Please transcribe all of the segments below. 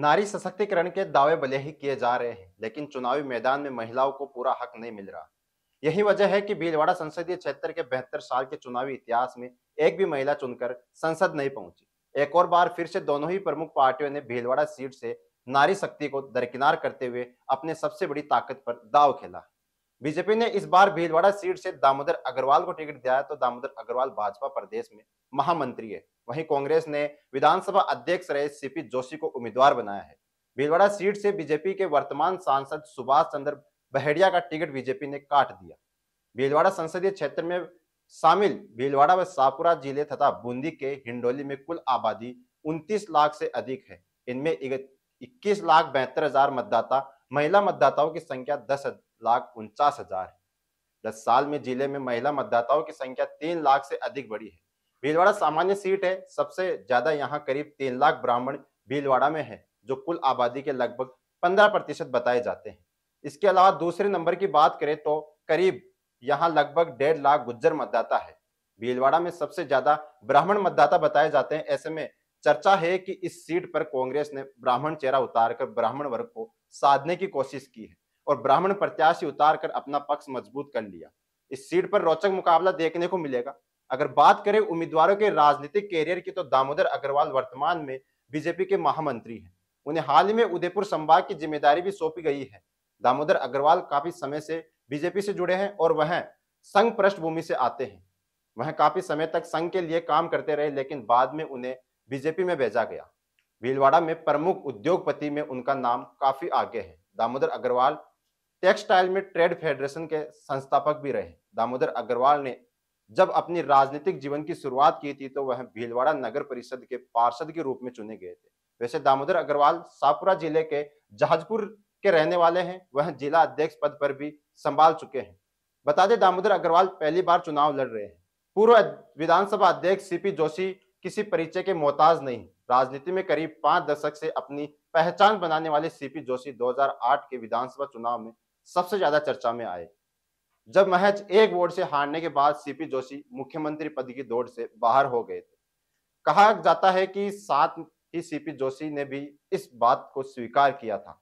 नारी सशक्तिकरण के दावे भले ही किए जा रहे हैं लेकिन चुनावी मैदान में महिलाओं को पूरा हक नहीं मिल रहा यही वजह है कि भीलवाड़ा संसदीय क्षेत्र के बेहतर साल के चुनावी इतिहास में एक भी महिला चुनकर संसद नहीं पहुंची एक और बार फिर से दोनों ही प्रमुख पार्टियों ने भीलवाड़ा सीट से नारी शक्ति को दरकिनार करते हुए अपने सबसे बड़ी ताकत पर दाव खेला बीजेपी ने इस बार भीलवाड़ा सीट से दामोदर अग्रवाल को टिकट दिया तो दामोदर अग्रवाल भाजपा प्रदेश में महामंत्री है वहीं कांग्रेस ने विधानसभा अध्यक्ष रहे सीपी जोशी को उम्मीदवार बनाया है भीलवाड़ा सीट से बीजेपी के वर्तमान सांसद सुभाष चंद्र बहेड़िया का टिकट बीजेपी ने काट दिया भीलवाड़ा संसदीय क्षेत्र में शामिल भीलवाड़ा व सापुरा जिले तथा बूंदी के हिंडोली में कुल आबादी उनतीस लाख से अधिक है इनमें इक्कीस लाख बहत्तर हजार मतदाता महिला मतदाताओं की संख्या दस लाख उनचास हजार है दस साल में जिले में महिला मतदाताओं की संख्या तीन लाख से अधिक बढ़ी है भीलवाड़ा सामान्य सीट है सबसे ज्यादा यहाँ करीब तीन लाख ब्राह्मण भीलवाड़ा में है जो कुल आबादी के लगभग पंद्रह प्रतिशत बताए जाते हैं इसके अलावा दूसरे नंबर की बात करें तो करीब यहाँ लगभग डेढ़ लाख गुज्जर मतदाता है भीलवाड़ा में सबसे ज्यादा ब्राह्मण मतदाता बताए जाते हैं ऐसे में चर्चा है कि इस सीट पर कांग्रेस ने ब्राह्मण चेहरा उतारकर ब्राह्मण वर्ग को साधने की कोशिश की है और ब्राह्मण प्रत्याशी उतारकर अपना पक्ष मजबूत कर लिया इस सीट पर रोचक मुकाबला देखने को मिलेगा अगर बात करें उम्मीदवारों के राजनीतिक कैरियर की तो दामोदर अग्रवाल वर्तमान में बीजेपी के महामंत्री हैं उन्हें हाल ही में उदयपुर संभाग की जिम्मेदारी भी सौंपी गई है दामोदर अग्रवाल काफी समय से बीजेपी से जुड़े हैं और वह संघ पृष्ठभूमि से आते हैं वह काफी समय तक संघ के लिए काम करते रहे लेकिन बाद में उन्हें बीजेपी में भेजा गया भीलवाड़ा में प्रमुख उद्योगपति में उनका नाम काफी आगे है दामोदर अग्रवाल टेक्सटाइल में ट्रेड फेडरेशन के संस्थापक भी रहे दामोदर अग्रवाल ने जब अपनी राजनीतिक जीवन की शुरुआत की थी तो वह भीलवाड़ा नगर परिषद के पार्षद के रूप में चुने गए थे वैसे दामोदर अग्रवाल सापुरा जिले के जहाजपुर के रहने वाले हैं वह जिला अध्यक्ष पद पर भी संभाल चुके हैं बता दें दामोदर अग्रवाल पहली बार चुनाव लड़ रहे हैं पूर्व विधानसभा अध्यक्ष सीपी जोशी किसी परिचय के मोहताज नहीं राजनीति में करीब पांच दशक से अपनी पहचान बनाने वाले सीपी जोशी 2008 के विधानसभा चुनाव में सबसे ज्यादा चर्चा में आए जब महज एक वोट से हारने के बाद सीपी जोशी मुख्यमंत्री पद की दौड़ से बाहर हो गए थे कहा जाता है कि साथ ही सीपी जोशी ने भी इस बात को स्वीकार किया था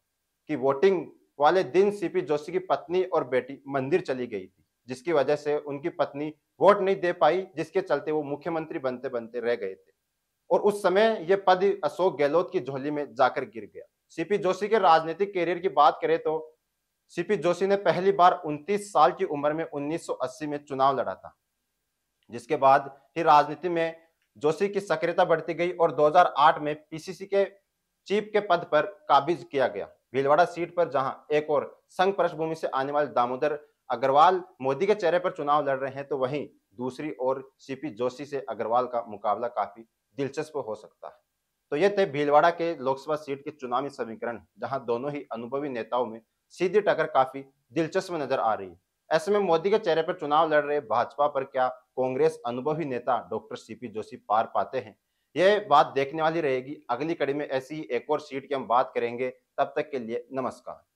कि वोटिंग वाले दिन सीपी जोशी की पत्नी और बेटी मंदिर चली गई थी जिसकी वजह से उनकी पत्नी वोट नहीं दे पाई जिसके चलते वो मुख्यमंत्री बनते बनते रह गए थे और उस समय ये पद अशोक गहलोत की झोली में जाकर गिर गया सीपी जोशी के राजनीतिक कैरियर की बात करें तो सीपी जोशी ने पहली बार 29 साल की उम्र में 1980 में चुनाव लड़ा था जिसके बाद ही राजनीति में जोशी की सक्रियता बढ़ती गई और 2008 में पीसीसी के चीफ के पद पर काबिज किया गया भीलवाड़ा सीट पर जहां एक और संघ पृष्ठभूमि से आने वाले दामोदर अग्रवाल मोदी के चेहरे पर चुनाव लड़ रहे हैं तो वहीं दूसरी ओर सीपी जोशी से अग्रवाल का मुकाबला काफी दिलचस्प हो सकता है तो ये थे भीलवाड़ा के लोकसभा सीट के चुनावी समीकरण जहां दोनों ही अनुभवी नेताओं में सीधी टक्कर काफी दिलचस्प नजर आ रही है ऐसे में मोदी के चेहरे पर चुनाव लड़ रहे भाजपा पर क्या कांग्रेस अनुभवी नेता डॉक्टर सीपी जोशी पार पाते हैं यह बात देखने वाली रहेगी अगली कड़ी में ऐसी एक और सीट की हम बात करेंगे तब तक के लिए नमस्कार